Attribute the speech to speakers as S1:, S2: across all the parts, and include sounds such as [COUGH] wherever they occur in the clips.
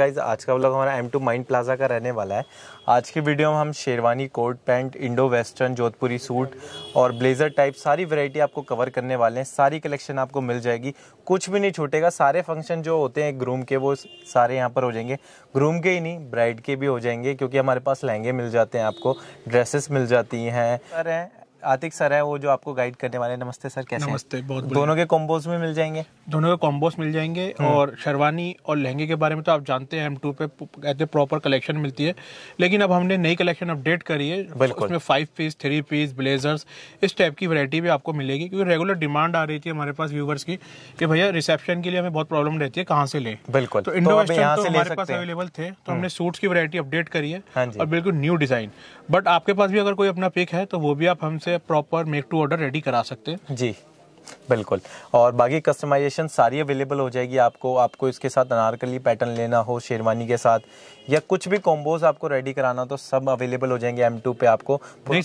S1: Guys आज का blog हमारा एम टू माइंड प्लाजा का रहने वाला है आज की वीडियो में हम sherwani coat pant indo western Jodhpuri suit और ब्लेजर टाइप सारी वैरायटी आपको कवर करने वाले हैं सारी कलेक्शन आपको मिल जाएगी कुछ भी नहीं छूटेगा सारे फंक्शन जो होते हैं ग्रूम के वो सारे यहाँ पर हो जाएंगे ग्रूम के ही नहीं ब्राइड के भी हो जाएंगे क्योंकि हमारे पास लहंगे मिल जाते हैं आपको ड्रेसेस मिल जाती हैं आतिक सर है वो जो आपको गाइड करने वाले नमस्ते सर कैसे नमस्ते बहुत दोनों के
S2: कॉम्बोज में मिल जाएंगे दोनों के कॉम्बोज मिल जाएंगे हम्म। और शेरवानी और लहंगे के बारे में तो आप जानते हैं एम टू पे कहते प्रॉपर कलेक्शन मिलती है लेकिन अब हमने नई कलेक्शन अपडेट करी है उसमें five piece three piece blazers इस टाइप की वरायटी भी आपको मिलेगी क्योंकि रेगुलर डिमांड आ रही थी हमारे पास व्यूवर्स की कि भैया रिसेप्शन के लिए हमें बहुत प्रॉब्लम रहती है कहाँ से ले बिल्कुल तो इंडो वेस्टर्न तो, तो हमारे पास अवेलेबल थे तो हम्म। हमने सूट की वरायटी अपडेट करी है हाँ और बिल्कुल न्यू डिजाइन बट आपके पास भी अगर कोई अपना पिक है तो वो भी आप हमसे से proper make to order ready करा सकते हैं जी
S1: बिल्कुल और बाकी कस्टमाइजेशन सारी अवेलेबल हो जाएगी आपको आपको इसके साथ अनारकली पैटर्न लेना हो शेरवानी के साथ या कुछ भी कॉम्बोज आपको रेडी कराना तो सब अवेलेबल हो जाएंगे एम टू पे
S2: आपको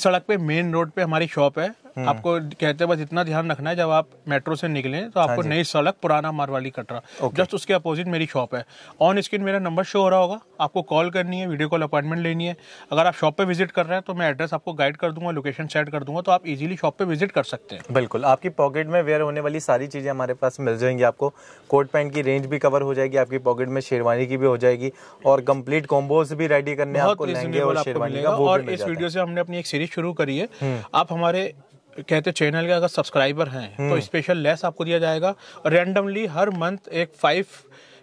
S2: सड़क पे मेन रोड पे हमारी शॉप है हम्म। आपको कहते हैं बस इतना ध्यान रखना है जब आप मेट्रो से निकले तो आपको हाँ नई सड़क पुराना मारवाली कटरा जस्ट उसके अपोजिट मेरी शॉप है ऑन स्क्रीन मेरा नंबर शो हो रहा होगा आपको कॉल करनी है वीडियो कॉल अपॉइंटमेंट लेनी है अगर आप शॉप पे विजिट कर रहे हैं तो मैं एड्रेस आपको गाइड कर दूंगा लोकेशन सेट कर दूंगा तो आप इजिली शॉप पे विजिट कर सकते हैं बिल्कुल आपकी पॉकेट में वेयर
S1: होने वाली सारी चीज़ें हमारे पास मिल जाएंगी आपको कोट पैंट की रेंज भी कवर हो जाएगी आपकी पॉकेट में शेरवानी की भी हो जाएगी और कंप्लीट कॉम्बोज भी रेडी करने आपको और शेरवानी का और इस वीडियो
S2: से हमने अपनी एक सीरीज शुरू करी है हम्म। आप हमारे कहते चैनल के अगर सब्सक्राइबर हैं तो स्पेशल हम्म। लेस आपको दिया जाएगा रैंडमली हर मंथ एक फाइव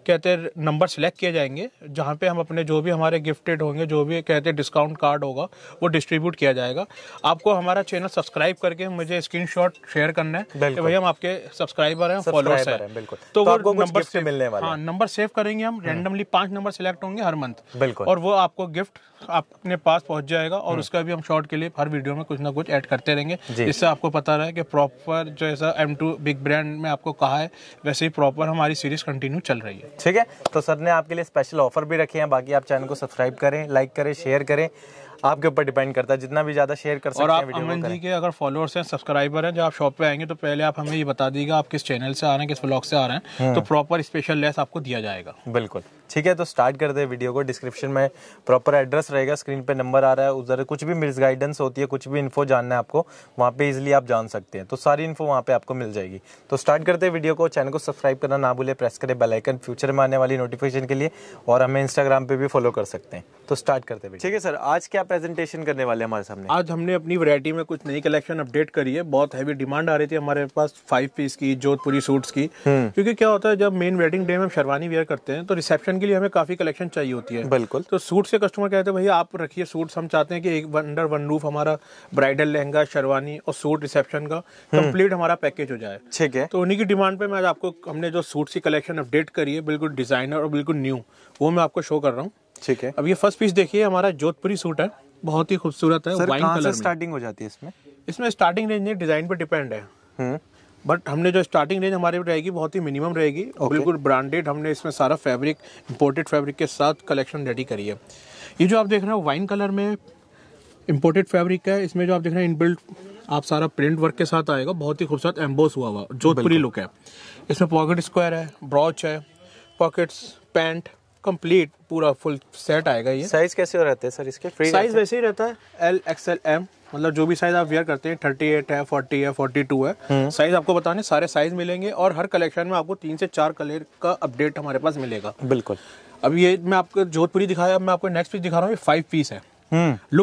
S2: कहते नंबर सेलेक्ट किए जाएंगे जहाँ पे हम अपने जो भी हमारे गिफ्टेड होंगे जो भी कहते हैं डिस्काउंट कार्ड होगा वो डिस्ट्रीब्यूट किया जाएगा आपको हमारा चैनल सब्सक्राइब करके मुझे स्क्रीन शेयर करना है कि भाई हम आपके सब्सक्राइबर हैं फॉलोअर्स हैं बिल्कुल तो, तो वो नंबर से मिलने वाले हाँ नंबर सेव करेंगे हम रैंडमली पाँच नंबर सेलेक्ट होंगे हर मंथ बिल्कुल और वो आपको गिफ्ट अपने पास पहुंच जाएगा और हम्म। उसका भी हम शॉर्ट के लिए हर वीडियो में कुछ ना कुछ ऐड करते रहेंगे इससे आपको पता रहे कि प्रॉपर जैसा एम टू बिग ब्रांड में आपको कहा है वैसे ही प्रॉपर हमारी सीरीज कंटिन्यू चल रही है ठीक है तो सर ने आपके लिए
S1: स्पेशल ऑफर भी रखे हैं बाकी आप चैनल को सब्सक्राइब करें लाइक करें शेयर करें आपके ऊपर डिपेंड करता है जितना भी ज्यादा शेयर कर सकते और आप हैं अमन जी
S2: के अगर फॉलोअर्स हैं सब्सक्राइबर हैं जब आप शॉप पे आएंगे तो पहले आप हमें ये बता दीजिएगा आप किस चैनल से आ रहे हैं किस ब्लॉग से आ रहे हैं हम्म। तो प्रॉपर स्पेशल लेस आपको दिया जाएगा बिल्कुल ठीक
S1: है तो स्टार्ट कर दे वीडियो को डिस्क्रिप्शन में प्रॉपर एड्रेस रहेगा स्क्रीन पे नंबर आ रहा है उधर कुछ भी मिस गाइडेंस होती है कुछ भी इन्फो जानना है आपको वहाँ पे इजीली आप जान सकते हैं तो सारी इन्फो वहाँ पे आपको मिल जाएगी तो स्टार्ट करते हैं वीडियो को चैनल को सब्सक्राइब करना ना भूले प्रेस करें बेलाइकन फ्यूचर में आने वाली नोटिफिकेशन के लिए और हमें इंस्टाग्राम पर भी फॉलो कर सकते हैं तो स्टार्ट करते हैं
S2: ठीक है सर आज क्या प्रेजेंटेशन करने वाले हमारे सामने आज हमने अपनी वरायटी में कुछ नई कलेक्शन अपडेट करी है बहुत हैवी डिमांड आ रही थी हमारे पास फाइव पीस की जोधपुरी सूट्स की हम्म। क्योंकि क्या होता है जब मेन वेडिंग डे में हम शर्वानी वेयर करते हैं तो रिसेप्शन कलेक्शन के लिए हमें काफी कलेक्शन चाहिए होती है बिल्कुल तो सूट से कस्टमर कहते हैं भैया आप रखिए सूट हम चाहते हैं कि एक अंडर वन रूफ हमारा ब्राइडल लहंगा शेरवानी और सूट रिसेप्शन का कंप्लीट हम्म। हमारा पैकेज हो जाए ठीक है तो उन्हीं की डिमांड पे मैं आज आपको हमने जो सूट की कलेक्शन अपडेट करी है बिल्कुल डिजाइनर और बिल्कुल न्यू वो मैं आपको शो कर रहा हूँ ठीक है अब ये फर्स्ट पीस देखिए हमारा जोधपुरी सूट है बहुत ही खूबसूरत है वाइन कलर स्टार्टिंग हो जाती है इसमें इसमें स्टार्टिंग रेंज डिजाइन पर डिपेंड है हम्म। बट हमने जो स्टार्टिंग रेंज हमारे रहेगी बहुत ही मिनिमम रहेगी okay. बिल्कुल ब्रांडेड हमने इसमें सारा फैब्रिक इम्पोर्टेड फैब्रिक के साथ कलेक्शन रेडी करी है ये जो आप देख रहे हो वाइन कलर में इम्पोर्टेड फैब्रिक है इसमें जो आप देख रहे हैं इनबिल्ट आप सारा प्रिंट वर्क के साथ आएगा बहुत ही खूबसूरत एम्बोस हुआ हुआ जोधपुरी लुक है इसमें पॉकेट स्क्वायर है ब्रॉच है पॉकेट्स पैंट कंप्लीट पूरा फुल सेट आएगा ये साइज कैसे रहते हैं सर इसके साइज वैसे ही रहता है एल एक्सएल एम मतलब जो भी साइज आप वेयर करते हैं थर्टी एट है फोर्टी है फोर्टी टू है साइज हम्म। आपको बताने सारे साइज मिलेंगे और हर कलेक्शन में आपको तीन से चार कलर का अपडेट हमारे पास मिलेगा बिल्कुल अब ये मैं आपको जोधपुरी दिखाया मैं आपको नेक्स्ट पीस दिखा रहा हूँ ये फाइव पीस है लुक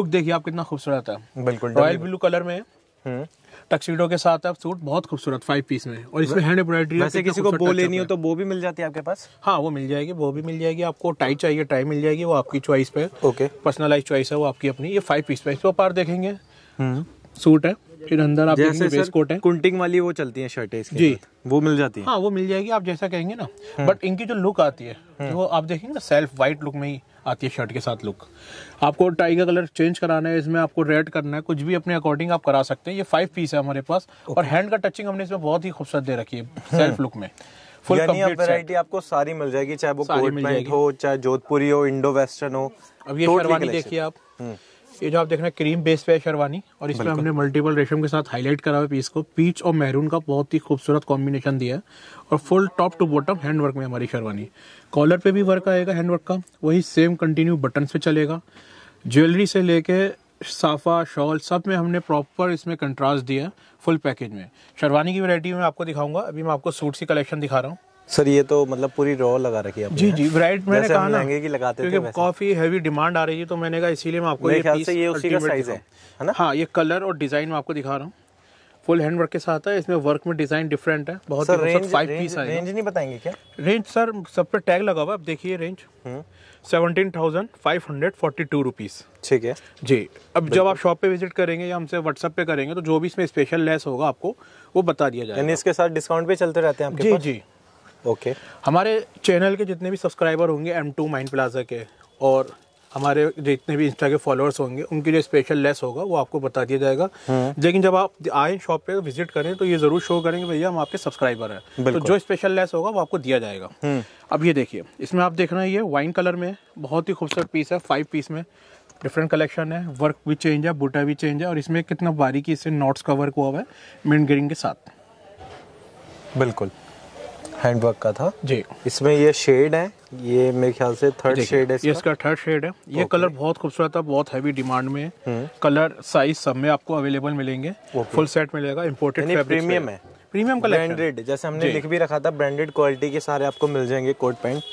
S2: हम्म। देखिए आप कितना खूबसूरत है बिल्कुल रॉयल ब्लू कलर में है हम्म। टक्सीडो के साथ आप सूट बहुत खूबसूरत फाइव पीस में और इसमें हैंड एम्ब्रॉयडरी वैसे किसी को बो लेनी हो तो बो भी मिल जाती है आपके पास हाँ वो मिल जाएगी वो भी मिल जाएगी आपको टाई चाहिए टाई मिल जाएगी वो आपकी चॉइस पे ओके पर्सनलाइज चॉइस है वो आपकी अपनी ये फाइव पीस पे इसको पार देखेंगे हम्म। सूट है फिर अंदर आप जैसे बेस कोट है कुंटिंग वाली वो चलती है शर्ट है जी वो मिल जाती है हाँ वो मिल जाएगी आप जैसा कहेंगे ना बट हम्म। इनकी जो लुक आती है हम्म। वो आप देखेंगे ना सेल्फ वाइट लुक में ही आती है शर्ट के साथ लुक आपको टाई का कलर चेंज कराना है इसमें आपको रेड करना है कुछ भी अपने अकॉर्डिंग आप करा सकते हैं ये फाइव पीस है हमारे पास और हैंड का टचिंग हमने इसमें बहुत ही खूबसूरत दे रखी है सेल्फ लुक में फुल यानी आप वैरायटी
S1: आपको सारी मिल जाएगी चाहे वो कोट पैंट हो चाहे
S2: जोधपुरी हो इंडो वेस्टर्न हो अब ये शेरवानी देखिए आप ये जो आप देख रहे हैं क्रीम बेस पे है शेरवानी और इसमें हमने मल्टीपल रेशम के साथ हाईलाइट करा हुआ पीस को पीच और महरून का बहुत ही खूबसूरत कॉम्बिनेशन दिया है और full top to bottom hand work में हमारी शेरवानी कॉलर पे भी वर्क आएगा हैंडवर्क का वही सेम कंटिन्यू बटन पे चलेगा ज्वेलरी से लेके साफा शॉल सब में हमने प्रॉपर इसमें कंट्रास्ट दिया फुल पैकेज में शेरवानी की वैरायटी में आपको दिखाऊंगा अभी मैं आपको सूट की कलेक्शन दिखा रहा हूँ
S1: सर ये तो मतलब पूरी रॉ लगा रखी है जी जी वैरायटी मैंने कहा ना महंगे की लगाते क्योंकि
S2: काफी हैवी डिमांड आ रही है तो मैंने कहा इसीलिए मैं आपको ये पीस से ये उसी का साइज है है ना हाँ ये कलर और डिजाइन मैं आपको दिखा रहा हूँ फुल हैंड वर्क के साथ है इसमें वर्क में डिजाइन डिफरेंट है बहुत सर, रेंज, फाइव पीस है रेंज नहीं बताएंगे क्या रेंज सर सब पे टैग लगा हुआ है आप देखिए range seventeen thousand five hundred forty two rupees ठीक है जी अब जब आप शॉप पे विजिट करेंगे या हमसे व्हाट्सएप पे करेंगे तो जो भी इसमें स्पेशल लेस होगा आपको वो बता दिया जाएगा यानी इसके साथ डिस्काउंट पे चलते रहते हैं आपके जी जी ओके हमारे चैनल के जितने भी सब्सक्राइबर होंगे एम टू माइंड प्लाजा के और हमारे जितने भी इंस्टा के फॉलोअर्स होंगे उनके लिए स्पेशल लेस होगा वो आपको बता दिया जाएगा हम्म। लेकिन जब आप आए शॉप पे विजिट करें तो ये जरूर शो करेंगे भैया हम आपके सब्सक्राइबर हैं तो जो स्पेशल लेस होगा वो आपको दिया जाएगा हम्म। अब ये देखिए इसमें आप देख रहे हैं ये वाइन कलर में बहुत ही खूबसूरत पीस है फाइव पीस में डिफरेंट कलेक्शन है वर्क भी चेंज है बूटा भी चेंज है और इसमें कितना बारीकी से नोट्स का वर्क हुआ हुआ है मिंट ग्रीन के साथ
S1: बिल्कुल हैंडवर्क का था जी इसमें ये शेड है ये मेरे ख्याल से थर्ड शेड है इसका? ये इसका
S2: थर्ड शेड है ये कलर बहुत खूबसूरत है बहुत हैवी डिमांड में है कलर हम्म। साइज सब में आपको अवेलेबल मिलेंगे फुल सेट मिलेगा इम्पोर्टेड प्रीमियम है प्रीमियम कलर ब्रांडेड जैसे हमने लिख
S1: भी रखा था ब्रांडेड क्वालिटी के सारे आपको मिल जाएंगे कोट पैंट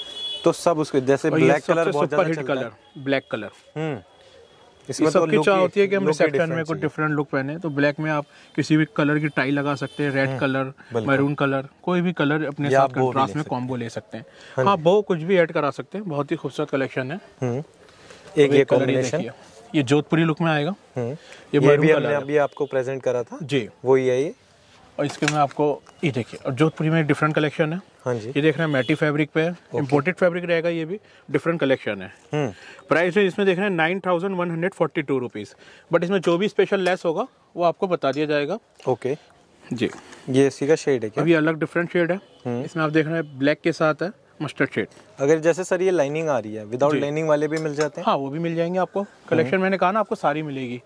S1: तो सब उसके जैसे ब्लैक कलर बहुत ज्यादा कलर
S2: ब्लैक कलर इसमें तो सबकी तो चाह होती है कि हम रिसेप्शन में कोई डिफरेंट लुक पहने तो ब्लैक में आप किसी भी कलर की टाई लगा सकते हैं रेड कलर मैरून कलर कोई भी कलर अपने साथ कंट्रास्ट में कॉम्बो ले सकते हैं हाँ बो हाँ, कुछ भी ऐड करा सकते हैं बहुत ही खूबसूरत कलेक्शन है हम्म, तो एक ये कॉम्बिनेशन ये जोधपुरी लुक में आएगा हम्म, ये, भी हमने अभी आपको प्रेजेंट करा था जी वही है ये और इसके में आपको ये देखिए और जोधपुरी में डिफरेंट कलेक्शन है हाँ जी ये देख रहे हैं मैटी फैब्रिक पे है इम्पोर्टेड फैब्रिक रहेगा ये भी डिफरेंट कलेक्शन है प्राइस हम्म। है इसमें देख रहे हैं nine thousand one hundred forty two rupees but इसमें जो भी स्पेशल लेस होगा वो आपको बता दिया जाएगा ओके जी ये इसी का शेड है क्या अभी अलग डिफरेंट शेड है हम्म। इसमें आप देख रहे हैं ब्लैक के साथ है मस्टर्ड शेड अगर जैसे सर ये लाइनिंग आ रही है विदाउट लाइनिंग वाले भी मिल जाते हैं हाँ वो भी मिल जाएंगे आपको कलेक्शन हम्म। मैंने कहा ना आपको सारी मिलेगी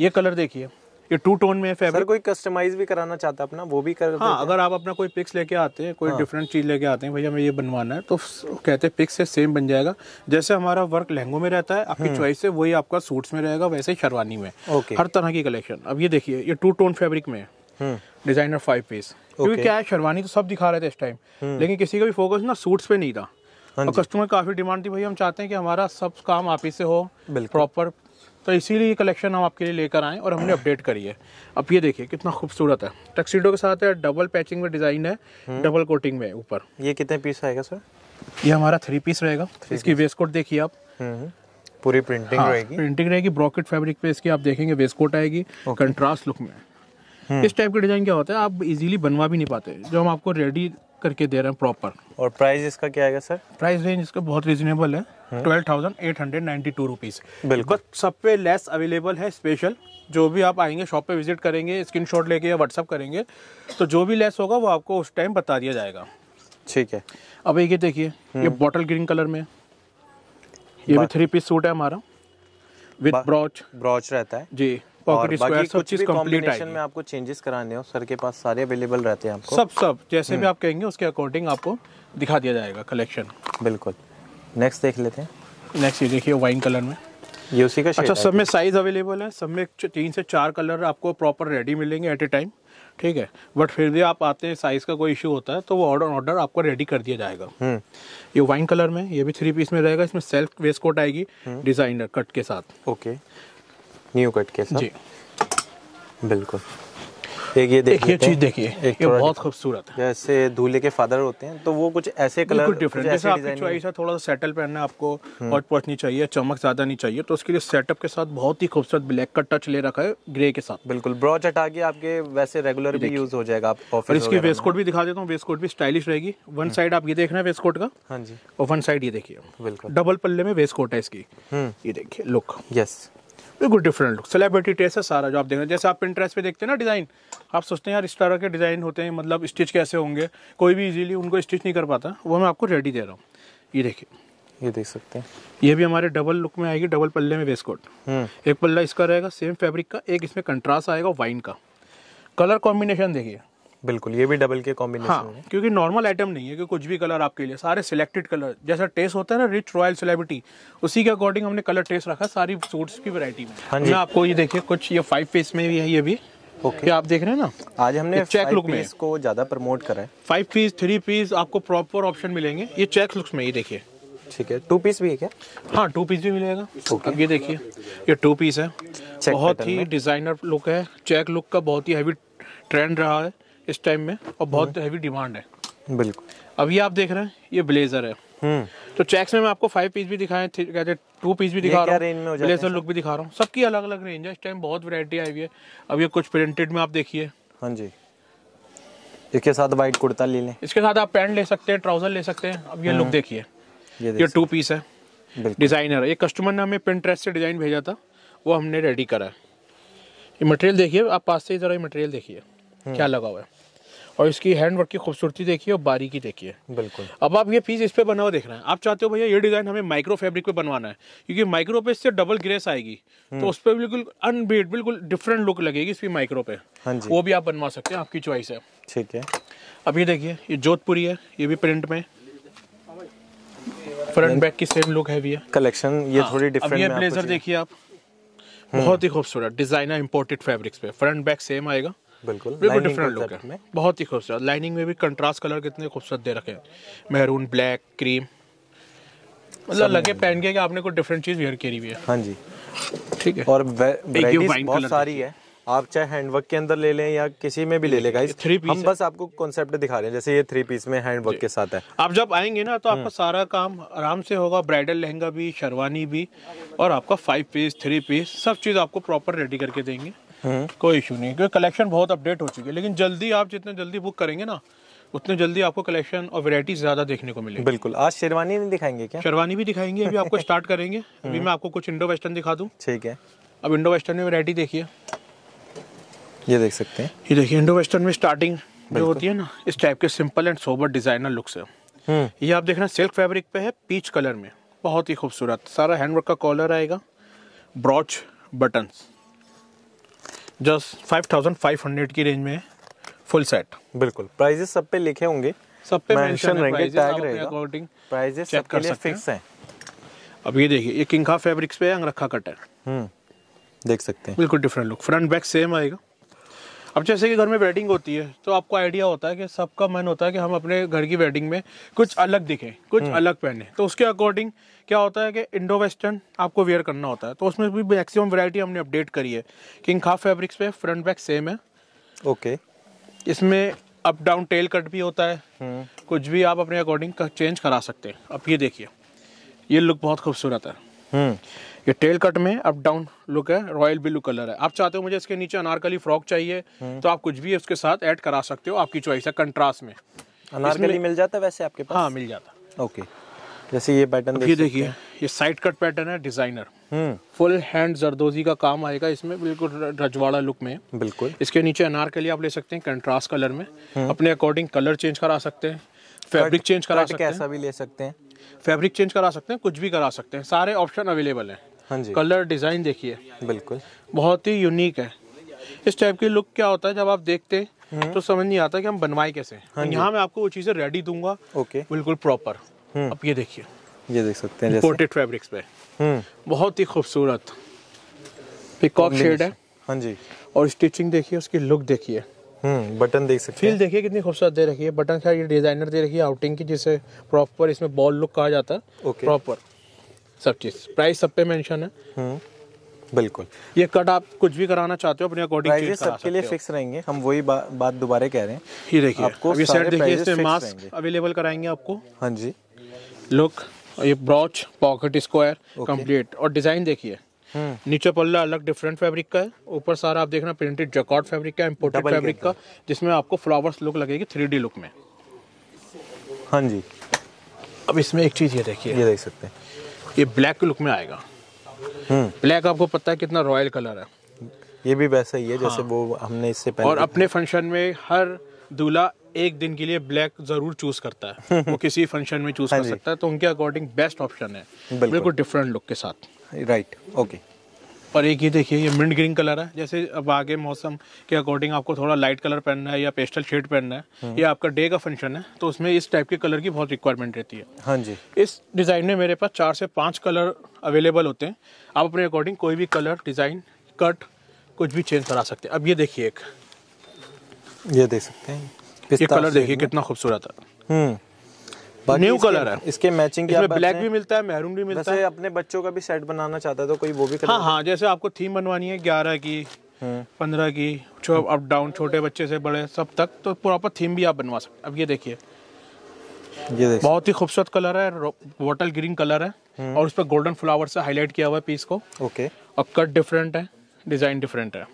S2: ये कलर देखिए ये टू टोन में फैब्रिक
S1: कोई कस्टमाइज भी कराना चाहता है अपना वो भी कर हाँ अगर
S2: आप अपना कोई पिक्स लेके आते हैं कोई डिफरेंट हाँ। चीज लेके आते हैं भैया हमें ये बनवाना है तो कहते हैं पिक्स से सेम बन जाएगा जैसे हमारा वर्क लहंगो में रहता है आपकी चॉइस हम्म। से वही आपका सूट्स में रहेगा वैसे ही शरवानी में हर तरह की कलेक्शन अब ये देखिए ये टू टोन फेब्रिक में डिजाइनर फाइव पीस क्योंकि क्या है शरवानी तो सब दिखा रहे थे इस टाइम हम्म। लेकिन किसी का भी फोकस ना सूट्स पे नहीं था हाँ और कस्टमर काफी डिमांड थी भाई हम चाहते हैं कि हमारा सब काम आप ही से हो प्रॉपर तो इसीलिए कलेक्शन हम आपके लिए लेकर आए और हमने अपडेट करी है अब ये देखिए कितना खूबसूरत है टक्सीडो के साथ है डबल पैचिंग में डिज़ाइन है डबल हम्म। कोटिंग में ऊपर ये कितने पीस आएगा सर ये हमारा थ्री पीस रहेगा इसकी वेस्ट कोट देखिए आप हम्म। पूरी प्रिंटिंग हाँ, रहेगी प्रिंटिंग रहेगी ब्रॉकेट फैब्रिक पे इसकी आप देखेंगे वेस्ट कोट आएगी कंट्रास्ट लुक में हम्म। इस टाइप के डिज़ाइन क्या होता है आप इजीली बनवा भी नहीं पाते जो हम आपको रेडी करके दे रहे हैं प्रॉपर और प्राइस इसका क्या आएगा सर प्राइस रेंज इसका बहुत रिजनेबल है twelve thousand eight hundred ninety two rupees बिल्कुल सब पे लेस अवेलेबल है स्पेशल जो भी आप आएंगे शॉप पे विजिट करेंगे स्क्रीन शॉट लेके या व्हाट्सअप करेंगे तो जो भी लेस होगा वो आपको उस टाइम बता दिया जाएगा ठीक है अब ये देखिए हम्म। ये बॉटल ग्रीन कलर में ये भी थ्री पीस सूट है हमारा विद ब्रॉच ब्रॉच रहता है जी चीज में
S1: आपको चेंजेस कराने हो सर के पास सारे अवेलेबल रहते हैं आपको सब सब जैसे भी हम्म।
S2: आप कहेंगे उसके अकॉर्डिंग आपको दिखा दिया जाएगा कलेक्शन बिल्कुल
S1: नेक्स्ट देख लेते
S2: हैं नेक्स्ट ये देखिए वाइन कलर में ये उसी का अच्छा सब में साइज अवेलेबल है सब में तीन से चार कलर आपको प्रॉपर रेडी मिलेंगे एट ए टाइम ठीक है बट फिर भी आप आते हैं साइज का कोई इशू होता है तो वो ऑर्डर ऑर्डर आपको रेडी कर दिया जाएगा हम्म। ये वाइन कलर में ये भी थ्री पीस में रहेगा इसमें सेल्फ वेस्ट कोट आएगी डिजाइनर हम्म। कट के साथ ओके
S1: न्यू कट के साथ जी बिल्कुल एक ये देखिए चीज देखिए ये बहुत
S2: खूबसूरत है जैसे
S1: दूल्हे के फादर होते हैं तो वो कुछ ऐसे कलर डिफरेंट जैसे आपकी चॉइस
S2: है थोड़ा सा सेटल पहनना है आपको हॉट हम्म। पॉट नहीं चाहिए चमक ज्यादा नहीं चाहिए तो उसके लिए सेटअप के साथ बहुत ही खूबसूरत ब्लैक का टच ले रखा है ग्रे के साथ बिल्कुल ब्रॉच हटा के आपके वैसे
S1: रेगुलर भी यूज हो जाएगा आप
S2: ऑफिस इसकी वेस्टकोट भी दिखा देता हूँ वेस्टकोट भी स्टाइलिश रहेगी वन साइड हम्म। आप ये देख रहे हैं वेस्टकोट का हाँ जी और वन साइड ये देखिए बिल्कुल डबल पल्ले में वेस्टकोट है इसकी हम्म। ये देखिए लुक यस बिल्कुल डिफरेंट लुक सेलिब्रिटी टेस्ट है सारा जो आप देख रहे हैं जैसे आप इंटरेस्ट पे देखते हैं ना डिज़ाइन आप सोचते हैं यार इस तरह के डिज़ाइन होते हैं मतलब स्टिच कैसे होंगे कोई भी इजीली उनको स्टिच नहीं कर पाता वो मैं आपको रेडी दे रहा हूँ ये देखिए ये देख सकते हैं ये भी हमारे डबल लुक में आएगी डबल पल्ले में वेस्टकोट हम्म। एक पल्ला इसका रहेगा सेम फेब्रिक का एक इसमें कंट्रास्ट आएगा वाइन का कलर कॉम्बिनेशन देखिए बिल्कुल ये भी डबल के कॉम्बिनेशन हाँ, है क्योंकि नॉर्मल आइटम नहीं है कि कुछ भी कलर आपके लिए सारे सिलेक्टेड कलर जैसा टेस्ट होता है ना रिच रॉयल सेलिब्रिटी उसी के अकॉर्डिंग हमने कलर टेस्ट रखा सारी सूट्स की वैरायटी में हाँ जी। आपको ये देखिए कुछ ये फाइव पीस में भी है ये भी ओके okay. आप देख रहे हैं ना आज हमने चेक लुक में इसको ज्यादा प्रमोट करा है फाइव पीस थ्री पीस आपको प्रॉपर ऑप्शन मिलेंगे ये चेक लुक्स में ही देखिए ठीक है टू पीस भी है क्या हाँ टू पीस भी मिलेगा okay. अब ये देखिए ये टू पीस है बहुत ही डिजाइनर लुक है चेक लुक का बहुत ही हैवी ट्रेंड रहा है इस टाइम में और बहुत हैवी हम्म। डिमांड है बिल्कुल अभी आप देख रहे हैं ये ब्लेजर है हम्म। तो चेक्स में मैं आपको फाइव पीस भी दिखाए थे टू पीस भी दिखा रहा हूँ ब्लेजर लुक भी दिखा रहा हूँ सबकी अलग अलग रेंज है इस टाइम बहुत वैरायटी आई हुई है अब ये कुछ प्रिंटेड में आप देखिए हाँ जी
S1: इसके साथ वाइट
S2: कुर्ता ले लें इसके साथ आप पैंट ले सकते हैं ट्राउजर ले सकते हैं अब ये लुक हाँ। देखिए ये, ये टू पीस है डिजाइनर है ये कस्टमर ने हमें पिंट्रेस्ट से डिजाइन भेजा था वो हमने रेडी करा है ये मटेरियल देखिए आप पास से ही जरा ये मटेरियल देखिए हम्म। क्या लगा हुआ है और इसकी हैंड वर्क की खूबसूरती देखिए और बारीकी देखिए बिल्कुल अब आप ये पीस इस पे बना हुआ देख रहे हैं आप चाहते हो भैया ये डिज़ाइन हमें माइक्रो फैब्रिक पे बनवाना है क्योंकि माइक्रो पे इससे डबल ग्रेस आएगी हम्म। तो उस पर बिल्कुल अनबीट बिल्कुल डिफरेंट लुक लगेगी इसकी माइक्रो पे हाँ वो भी आप बनवा सकते हैं आपकी चॉइस है ठीक है अब ये देखिए ये जोधपुरी है ये भी प्रिंट में फ्रंट बैक की सेम लुक है भैया
S1: कलेक्शन ये हाँ, थोड़ी डिफरेंट है ब्लेजर देखिए आप हम्म। बहुत
S2: ही खूबसूरत डिजाइनर इम्पोर्टेड फैब्रिक्स पे फ्रंट बैक सेम आएगा बिल्कुल बिल्कुल डिफरेंट लुक है बहुत ही खूबसूरत लाइनिंग में भी कंट्रास्ट कलर कितने खूबसूरत दे रखे हैं मेहरून ब्लैक क्रीम मतलब लगे पहन के कि आपने कोई डिफरेंट चीज़ वेयर करी हुई है हाँ जी ठीक है और बहुत सारी है
S1: आप चाहे हैंडवर्क के अंदर ले लें या किसी में भी ले लेगा गाइस थ्री पीस हम बस आपको कॉन्सेप्ट दिखा रहे हैं जैसे ये थ्री पीस में हैंडवर्क के साथ है
S2: आप जब आएंगे ना तो आपका हम्म। सारा काम आराम से होगा ब्राइडल लहंगा भी शरवानी भी और आपका फाइव पीस थ्री पीस सब चीज़ आपको प्रॉपर रेडी करके देंगे कोई इशू नहीं क्योंकि कलेक्शन बहुत अपडेट हो चुकी है लेकिन जल्दी आप जितने जल्दी बुक करेंगे ना उतने जल्दी आपको कलेक्शन और वैरायटी ज्यादा देखने को मिलेगी
S1: बिल्कुल आज शेरवानी नहीं दिखाएंगे क्या शेरवानी
S2: भी दिखाएंगे अभी आपको स्टार्ट [LAUGHS] करेंगे अभी हम्म। मैं आपको कुछ इंडो वेस्टर्न दिखा दूँ ठीक है अब इंडो वेस्टर्न में वेरायटी देखिए ये देख सकते हैं ये देखिए इंडो वेस्टर्न में स्टार्टिंग जो होती है ना इस टाइप के simple and sober designer looks है ये आप देख देखना सिल्क फैब्रिक पे है पीच कलर में बहुत ही खूबसूरत सारा हैंडवर्क का कॉलर आएगा brooch buttons just five thousand five hundred की रेंज में है फुल सेट बिल्कुल प्राइजेस सब पे लिखे होंगे सब पे मेंशन रहेंगे टैग रहेगा
S1: प्राइजेस सब के लिए फिक्स
S2: हैं अब ये देखिए ये किंगखा फैब्रिक्स पे अंगरखा कट है हम्म, देख सकते हैं बिल्कुल different look front back same आएगा अब जैसे कि घर में वेडिंग होती है तो आपको आइडिया होता है कि सबका मन होता है कि हम अपने घर की वेडिंग में कुछ अलग दिखें कुछ हम्म। अलग पहने तो उसके अकॉर्डिंग क्या होता है कि इंडो वेस्टर्न आपको वेयर करना होता है तो उसमें भी मैक्सिमम वैरायटी हमने अपडेट करी है किंग खाफ फैब्रिक्स पे फ्रंट बैक सेम है ओके इसमें अप डाउन टेल कट भी होता है हम्म। कुछ भी आप अपने अकॉर्डिंग चेंज करा सकते हैं अब ये देखिए ये लुक बहुत खूबसूरत है हम्म। ये टेल कट में अप डाउन लुक है रॉयल ब्लू कलर है आप चाहते हो मुझे इसके नीचे अनारकली फ्रॉक चाहिए हम्म। तो आप कुछ भी उसके साथ ऐड करा सकते हो आपकी चॉइस है कंट्रास्ट में अनारकली मिल जाता है वैसे आपके पास हाँ मिल जाता
S1: ओके जैसे ये पैटर्न ये देखिए
S2: ये साइड कट पैटर्न है डिजाइनर फुल हैंड जरदोजी का काम आएगा इसमें बिल्कुल रजवाड़ा लुक में बिल्कुल इसके नीचे अनार के लिए आप ले सकते हैं कंट्रास्ट कलर में हम्म। अपने अकॉर्डिंग कलर चेंज करा सकते हैं
S1: फैब्रिक चेंज करा सकते हैं कैसा भी
S2: ले सकते हैं फैब्रिक चेंज करा सकते हैं कुछ भी करा सकते हैं सारे ऑप्शन अवेलेबल हैं हाँ जी कलर डिज़ाइन देखिए बिल्कुल बहुत ही यूनिक है इस टाइप की लुक क्या होता है जब आप देखते हैं हम्म। तो समझ नहीं आता कि हम बनवाए कैसे हाँ यहाँ मैं आपको वो चीज़ें रेडी दूंगा ओके बिल्कुल प्रॉपर हम्म। अब ये देखिए ये देख सकते हैं इम्पोर्टेड फैब्रिक्स पे हम्म। बहुत ही खूबसूरत पिकॉक शेड है हाँ जी और स्टिचिंग देखिए उसकी लुक देखिए हम्म, बटन देख सकते फील देखिए कितनी खूबसूरत दे रखी है बटन खैर ये डिजाइनर दे रखी है आउटिंग की जिसे प्रॉपर इसमें बॉल लुक कहा जाता है प्रॉपर सब चीज प्राइस सब पे मेंशन है हम्म, बिल्कुल ये कट आप कुछ भी कराना चाहते हो अपने अकॉर्डिंग सबके लिए फिक्स रहेंगे हम वही बा, बात दोबारा कह रहे हैं ये देखिए आपको ये सेट देखिए इसमें मास्क अवेलेबल कराएंगे आपको हाँ जी लुक ये ब्रॉच पॉकेट स्क्वायर कंप्लीट और डिजाइन देखिए हम्म। नीचे पल्ला अलग डिफरेंट फैब्रिक का है ऊपर सारा आप देखना प्रिंटेड जकॉट फैब्रिक का इम्पोर्टेड फैब्रिक का जिसमें आपको फ्लावर्स लुक लगेगी थ्री लुक में हाँ जी अब इसमें एक चीज़ ये देखिए ये देख सकते हैं ये ब्लैक लुक में आएगा ब्लैक हम्म। आपको पता है कितना रॉयल कलर है ये भी
S1: वैसा ही है हाँ। जैसे हाँ। वो हमने इससे पहले और अपने
S2: फंक्शन में हर दूल्हा एक दिन के लिए ब्लैक जरूर चूज करता है [LAUGHS] वो किसी फंक्शन में चूज हाँ कर सकता है तो उनके अकॉर्डिंग बेस्ट ऑप्शन है बिल्कुल डिफरेंट लुक के साथ राइट ओके और एक ये देखिए ये मिंट ग्रीन कलर है जैसे अब आगे मौसम के अकॉर्डिंग आपको थोड़ा लाइट कलर पहनना है या पेस्टल शेड पहनना है हम्म। या आपका डे का फंक्शन है तो उसमें इस टाइप के कलर की बहुत रिक्वायरमेंट रहती है हाँ जी इस डिज़ाइन में मेरे पास चार से पांच कलर अवेलेबल होते हैं आप अपने अकॉर्डिंग कोई भी कलर डिज़ाइन कट कुछ भी चेंज करा सकते हैं अब ये देखिए एक ये देख सकते हैं ये कलर देखिए कितना खूबसूरत है हम्म। न्यू कलर है इसके मैचिंग इसमें ब्लैक भी मिलता है मैरून भी मिलता
S1: है अपने बच्चों का भी सेट बनाना चाहता है तो कोई वो भी हाँ
S2: हाँ जैसे आपको थीम बनवानी है ग्यारह की हम्म। पंद्रह की अप डाउन छोटे बच्चे से बड़े सब तक तो प्रॉपर थीम भी आप बनवा सकते अब ये देखिए ये देखिए बहुत ही खूबसूरत कलर है वॉटल ग्रीन कलर है हम्म। और उस पर गोल्डन फ्लावर से हाईलाइट किया हुआ है पीस को ओके और कट डिफरेंट है डिजाइन डिफरेंट है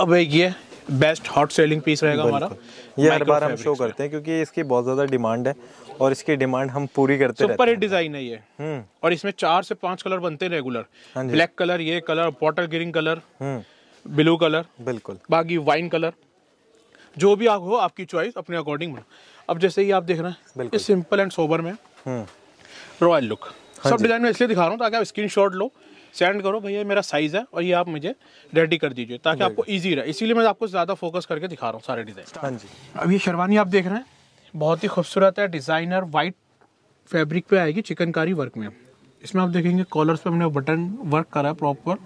S2: अब एक ये बेस्ट हॉट सेलिंग पीस रहेगा हमारा ये हर बार हम शो करते
S1: हैं क्योंकि इसकी बहुत ज़्यादा डिमांड है और इसकी डिमांड हम पूरी करते सुपर
S2: हिट डिज़ाइन है ये हम्म। और इसमें चार से पांच कलर बनते हैं रेगुलर ब्लैक कलर ये colour water green colour blue colour बिल्कुल बाकी वाइन कलर जो भी आप हो आपकी चॉइस अपने अकॉर्डिंग अब जैसे ही आप देख रहे हैं सिंपल एंड सोबर में रॉयल हम्म। लुक हाँ सब डिजाइन में इसलिए दिखा रहा हूँ ताकि आप स्क्रीन लो सेंड करो भैया मेरा साइज़ है और ये आप मुझे रेडी कर दीजिए ताकि आपको ईजी रहे इसीलिए मैं आपको ज़्यादा फोकस करके दिखा रहा हूँ सारे डिज़ाइन हाँ जी अब ये शेरवानी आप देख रहे हैं बहुत ही खूबसूरत है डिज़ाइनर वाइट फैब्रिक पे आएगी चिकनकारी वर्क में इसमें आप देखेंगे कॉलर्स पे हमने बटन वर्क करा है प्रॉपर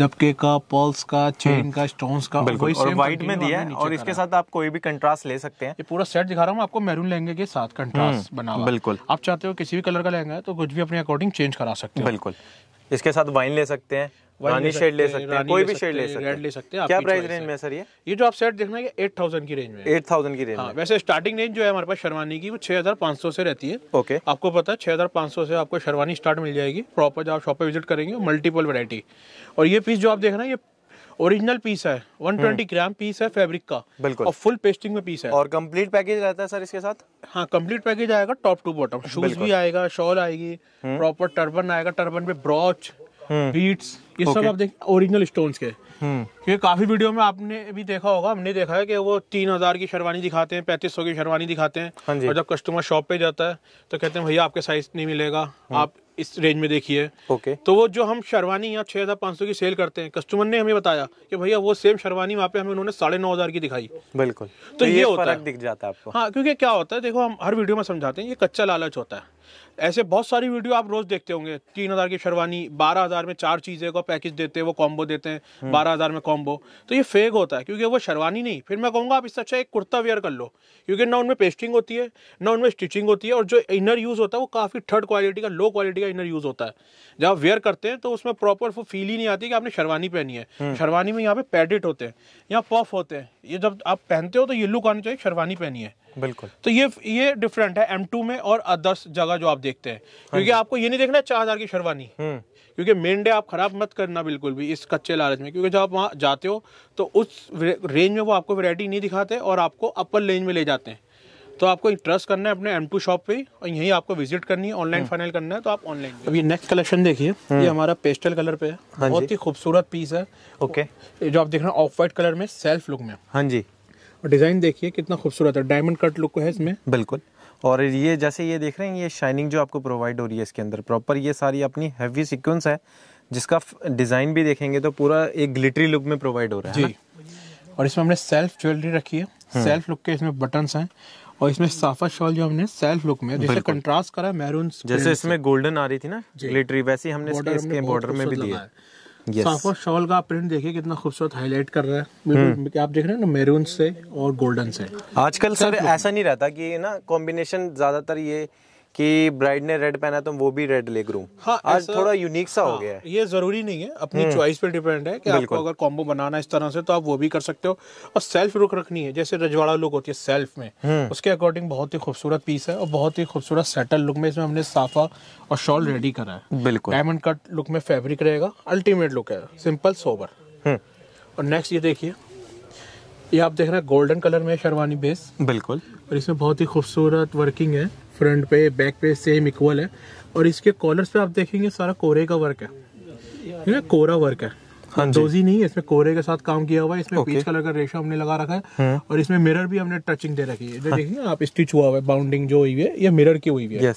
S2: दबके का पॉल्स का चेन हम्म। का स्टोन्स का वही और वाइट में दिया है और इसके साथ आप कोई भी कंट्रास्ट ले सकते हैं ये पूरा सेट दिखा रहा हूँ आपको मैरून लहंगे के साथ कंट्रास्ट हम्म, बना बिल्कुल आप चाहते हो किसी भी कलर का लहंगा है तो कुछ भी अपने अकॉर्डिंग चेंज करा सकते हैं बिल्कुल इसके साथ वाइन ले सकते हैं रानी शेड ले सकते हैं कोई भी शेड ले सकते हैं ले सकते हैं क्या प्राइस रेंज में सर ये ये जो आप सेट एट थाउजेंड की रेंज में एट थाउजेंड की रेंज हाँ, वैसे स्टार्टिंग रेंज जो है हमारे पास शर्वानी की वो छह हजार पांच सौ से रहती है ओके आपको पता है छह हजार पांच सौ से आपको शर्वानी स्टार्ट मिल जाएगी प्रॉपर जो आप शॉप पे विजिट करेंगे मल्टीपल वरायटी और ये पीस जो आप देख रहे हैं ये ओरिजिनल पीस है 120 ग्राम हम्म। पीस है फैब्रिक का बिल्कुल और फुल पेस्टिंग में पीस है और कंप्लीट पैकेज रहता है सर इसके साथ हाँ कंप्लीट पैकेज आएगा टॉप टू बॉटम शूज भी आएगा शॉल आएगी प्रॉपर हम्म। टर्बन आएगा टर्बन पे ब्रॉच बीट्स ये सब आप देख ओरिजिनल स्टोन के हम्म। क्योंकि काफी वीडियो में आपने भी देखा होगा हमने देखा है कि वो तीन हजार की शेरवानी दिखाते हैं पैंतीस सौ की शेरवानी दिखाते हैं हाँ और जब कस्टमर शॉप पे जाता है तो कहते हैं भैया आपके साइज नहीं मिलेगा आप इस रेंज में देखिए ओके तो वो जो हम शर्वानी यहाँ छह हज़ार पाँच सौ की सेल करते हैं कस्टमर ने हमें बताया कि भैया वो सेम शर्वानी वहाँ पे हमें उन्होंने साढ़े नौ हज़ार की दिखाई बिल्कुल तो, तो ये, ये होता है दिख
S1: जाता है आपको हाँ
S2: क्योंकि क्या होता है देखो हम हर वीडियो में समझाते हैं ये कच्चा लालच होता है ऐसे बहुत सारी वीडियो आप रोज़ देखते होंगे तीन हज़ार की शेरवानी बारह हज़ार में चार चीज़ें को पैकेज देते हैं वो कॉम्बो देते हैं हम्म। बारह हज़ार में कॉम्बो तो ये फेक होता है क्योंकि वो शेरवानी नहीं फिर मैं कहूंगा आप इससे अच्छा एक कुर्ता वेयर कर लो क्योंकि ना उनमें पेस्टिंग होती है ना उनमें स्टिचिंग होती है और जो इनर यूज़ होता है वो काफ़ी थर्ड क्वालिटी का लो क्वालिटी का इनर यूज़ होता है जब आप वेयर करते हैं तो उसमें प्रॉपर वो फील ही नहीं आती कि आपने शेरवानी पहनी है हम्म। शेरवानी में यहाँ पे पैडिट होते हैं यहाँ पफ होते हैं ये जब आप पहनते हो तो ये लुक आनी चाहिए शेरवानी पहनी है बिल्कुल तो ये ये डिफरेंट है एम टू में और अदर्स जगह जो आप देखते हैं हाँ क्योंकि आपको ये नहीं देखना चार हजार की शेरवानी हम्म। क्योंकि मेन डे आप खराब मत करना बिल्कुल भी इस कच्चे लालच में क्योंकि जब आप वहाँ जाते हो तो उस रेंज में वो आपको वेरायटी नहीं दिखाते और आपको अपर रेंज में ले जाते हैं तो आपको ट्रस्ट करना है अपने एम टू शॉप पे और यहीं आपको विजिट करनी है ऑनलाइन फाइनल हम्म। करना है तो आप ऑनलाइन अब ये नेक्स्ट कलेक्शन देखिए हम्म। ये हमारा पेस्टल कलर पे है हाँ बहुत ही खूबसूरत पीस है ओके जो आप देख रहे हैं ऑफ वाइट कलर में सेल्फ लुक में हाँ जी और डिज़ाइन देखिए कितना खूबसूरत है डायमंड कट लुक है इसमें बिल्कुल और ये जैसे ये देख रहे हैं ये शाइनिंग
S1: जो आपको प्रोवाइड हो रही है इसके अंदर प्रॉपर ये सारी अपनी हैवी सिक्वेंस है जिसका डिज़ाइन भी देखेंगे तो पूरा एक ग्लिटरी लुक में प्रोवाइड हो रहा है जी
S2: और इसमें हमने सेल्फ ज्वेलरी रखी है सेल्फ हम्म। लुक के इसमें बटन है और इसमें साफा शॉल जो हमने सेल्फ लुक में जैसे कंट्रास्ट करा मैरून जैसे इसमें गोल्डन आ रही थी ना ग्लिटरी वैसे हमने इसके बॉर्डर में भी दिया है yes. तो शॉल का प्रिंट देखिए कितना खूबसूरत हाईलाइट कर रहा है हम्म। आप देख रहे हैं ना मेरून से और गोल्डन से
S1: आजकल सर ऐसा नहीं रहता कि ना कॉम्बिनेशन ज्यादातर ये कि ब्राइड ने रेड पहना तो वो भी रेड ले ग्रूम हाँ आज थोड़ा यूनिक सा हाँ, हो गया है
S2: ये जरूरी नहीं है अपनी चॉइस हम्म। पे डिपेंड है कि आपको अगर कॉम्बो बनाना इस तरह से तो आप वो भी कर सकते हो और सेल्फ रुक रखनी है जैसे रजवाड़ा लुक होती है सेल्फ में हम्म। उसके अकॉर्डिंग बहुत ही खूबसूरत पीस है और बहुत ही खूबसूरत सेटल लुक में इसमें हमने साफा और शॉल रेडी करा है बिल्कुल डायमंड कट लुक में फेब्रिक रहेगा अल्टीमेट लुक है सिंपल सोबर हम्म। और नेक्स्ट ये देखिए ये आप देख रहे हैं गोल्डन कलर में शेरवानी बेस बिल्कुल और इसमें बहुत ही खूबसूरत वर्किंग है फ्रंट पे बैक पे सेम इक्वल है और इसके कॉलर्स पे आप देखेंगे सारा कोरे का वर्क है ना कोरा वर्क है हाँ दोजी नहीं है इसमें कोरे के साथ काम किया हुआ है इसमें पीच कलर का रेशा हमने लगा रखा है हम्म। और इसमें मिरर भी हमने टचिंग दे रखी है हाँ। देखिए आप स्टिच हुआ हुआ है बाउंडिंग जो हुई है ये मिरर की हुई है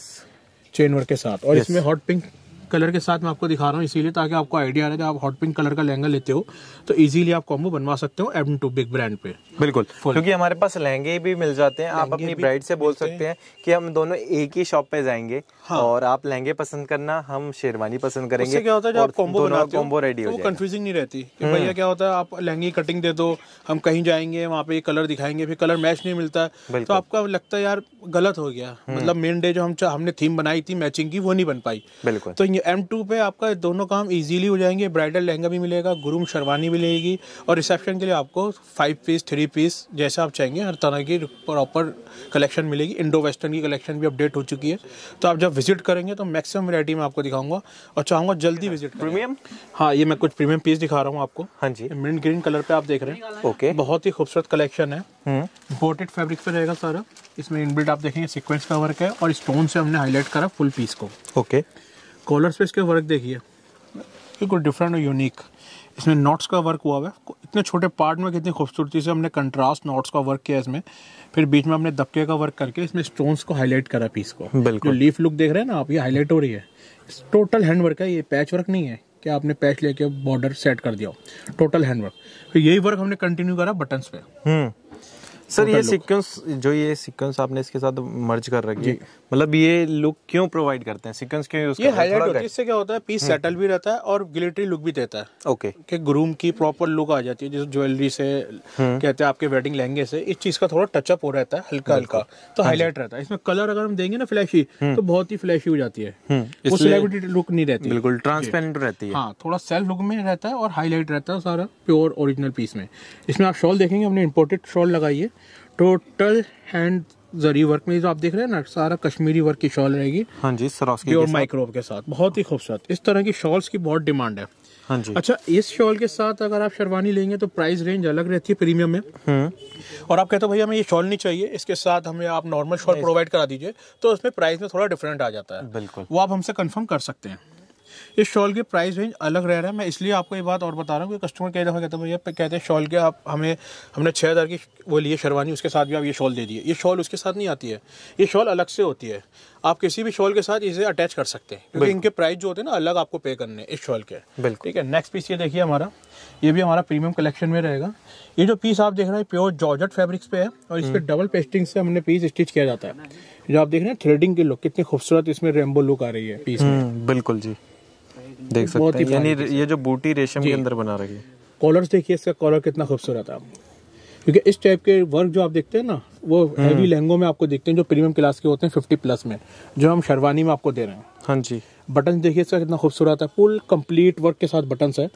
S2: चेन वर्क के साथ और इसमें हॉट पिंक कलर के साथ मैं आपको दिखा रहा हूँ इसीलिए ताकि आपको आइडिया आ रहा है आप हॉट पिंक कलर का लहंगा लेते हो तो इजीली आप कॉम्बो बनवा सकते हो एम टू बिग ब्रांड पे बिल्कुल क्योंकि हमारे
S1: पास लहंगे भी मिल जाते हैं आप अपनी ब्राइड से बोल सकते हैं कि हम दोनों एक ही शॉप पे जाएंगे हाँ। और आप लहंगे पसंद करना हम शेरवानी पसंद करेंगे क्या होता है जब आप कॉम्बो कॉम्बो रेडी हो
S2: कंफ्यूजिंग तो नहीं रहती हम्म। भैया क्या होता है आप लहंगे कटिंग दे दो हम कहीं जाएंगे वहाँ पे कलर दिखाएंगे फिर कलर मैच नहीं मिलता तो आपका लगता है यार गलत हो गया हम्म। मतलब मेन डे जो हम हमने थीम बनाई थी मैचिंग की वो नहीं बन पाई बिल्कुल तो एम टू पे आपका दोनों काम इजीली हो जाएंगे ब्राइडल लहंगा भी मिलेगा ग्रूम शर्वानी मिलेगी और रिसेप्शन के लिए आपको फाइव पीस थ्री पीस जैसा आप चाहेंगे हर तरह की प्रॉपर कलेक्शन मिलेगी इंडो वेस्टर्न की कलेक्शन भी अपडेट हो चुकी है तो आप जब विजिट करेंगे तो मैक्सिमम वैरायटी में आपको दिखाऊंगा और चाहूँगा जल्दी विजिट प्रीमियम हाँ ये मैं कुछ प्रीमियम पीस दिखा रहा हूँ आपको हाँ जी मिंट ग्रीन कलर पे आप देख रहे हैं ओके बहुत ही खूबसूरत कलेक्शन है इम्पोर्टेड हम्म। फेब्रिक पे रहेगा सारा इसमें इनबिल्ट आप देखेंगे सिक्वेंस का वर्क है और स्टोन से हमने हाईलाइट करा फुल पीस को ओके okay. कॉलर पे इसके वर्क देखिए बिल्कुल डिफरेंट और यूनिक इसमें नोट्स का वर्क हुआ है इतने छोटे पार्ट में कितनी खूबसूरती से हमने कंट्रास्ट नॉट्स का वर्क किया इसमें फिर बीच में हमने दबके का वर्क करके इसमें स्टोन्स को हाईलाइट करा पीस को बिल्कुल लीफ लुक देख रहे हैं ना आप ये हाईलाइट हो रही है टोटल हैंड वर्क है ये पैच वर्क नहीं है कि आपने पैच लेके बॉर्डर सेट कर दिया टोटल हैंड वर्क फिर यही वर्क हमने कंटिन्यू करा बटन्स पे हम्म। सर ये
S1: सीक्वेंस जो ये सीक्वेंस आपने इसके साथ मर्ज कर रखी है मतलब ये लुक क्यों
S2: प्रोवाइड करते हैं सीक्वेंस क्यों यूज ये हाईलाइट होती है इससे क्या होता है पीस सेटल हम्म। भी रहता है और ग्लिटरी लुक भी देता है ओके कि ग्रूम की प्रॉपर लुक आ जाती है जैसे ज्वेलरी से हम्म। कहते हैं आपके वेडिंग लहंगे से इस चीज का थोड़ा टचअप हो रहता है हल्का हल्का तो हाईलाइट रहता है इसमें कलर अगर हम देंगे ना फ्लैशी हम्म। तो बहुत ही फ्लैशी हो जाती है वो सेलिब्रिटी लुक नहीं रहती बिल्कुल ट्रांसपेरेंट रहती है हाँ थोड़ा सेल्फ लुक में रहता है और हाईलाइट रहता है सारा प्योर ओरिजिनल पीस में इसमें आप शॉल देखेंगे हमने इम्पोर्टेड शॉल लगाई है टोटल हैंड जरी वर्क में जो आप देख रहे हैं ना सारा कश्मीरी वर्क की शॉल रहेगी हाँ जी सरास्की और माइक्रोव के साथ बहुत ही खूबसूरत इस तरह की शॉल्स की बहुत डिमांड है हाँ जी अच्छा इस शॉल के साथ अगर आप शेरवानी लेंगे तो प्राइस रेंज अलग रहती है प्रीमियम में हम्म। और आप कहते हो भैया हमें ये शॉल नहीं चाहिए इसके साथ हमें आप नॉर्मल शॉल प्रोवाइड करा दीजिए तो उसमें प्राइस में थोड़ा डिफरेंट आ जाता है बिल्कुल वो आप हमसे कंफर्म कर सकते हैं इस शॉल की प्राइस रेंज अलग रह रहा है मैं इसलिए आपको ये बात और बता रहा हूँ कि कस्टमर कई दफ़ा कहते हैं भैया कहते हैं शॉल के आप हमें हमने छः हज़ार की वो लिए शेरवानी उसके साथ भी आप ये शॉल दे दिए ये शॉल उसके साथ नहीं आती है ये शॉल अलग से होती है आप किसी भी शॉल के साथ इसे अटैच कर सकते हैं क्योंकि इनके प्राइस जो होते हैं ना अलग आपको पे करने इस शॉल के बिल्कुल ठीक है नेक्स्ट पीस ये देखिए हमारा ये भी हमारा प्रीमियम कलेक्शन में रहेगा ये जो पीस आप देख रहे हैं प्योर जॉर्जट फैब्रिक्स पे है और इस पर डबल पेस्टिंग से हमने पीस स्टिच किया जाता है जो आप देख रहे हैं थ्रेडिंग की लुक कितनी खूबसूरत इसमें रेमबो लुक आ रही है पीस में हम्म,
S1: बिल्कुल जी देख सकते हैं यानी ये जो बूटी रेशम के अंदर
S2: बना रखी है कॉलर देखिए इसका कॉलर कितना खूबसूरत है क्योंकि इस टाइप के वर्क जो आप देखते हैं ना वो हैवी हम्म। लहंगों में आपको देखते हैं जो प्रीमियम क्लास के होते हैं फिफ्टी प्लस में जो हम शर्वानी में आपको दे रहे हैं हाँ जी बटन देखिए इसका कितना खूबसूरत है फुल कंप्लीट वर्क के साथ बटन है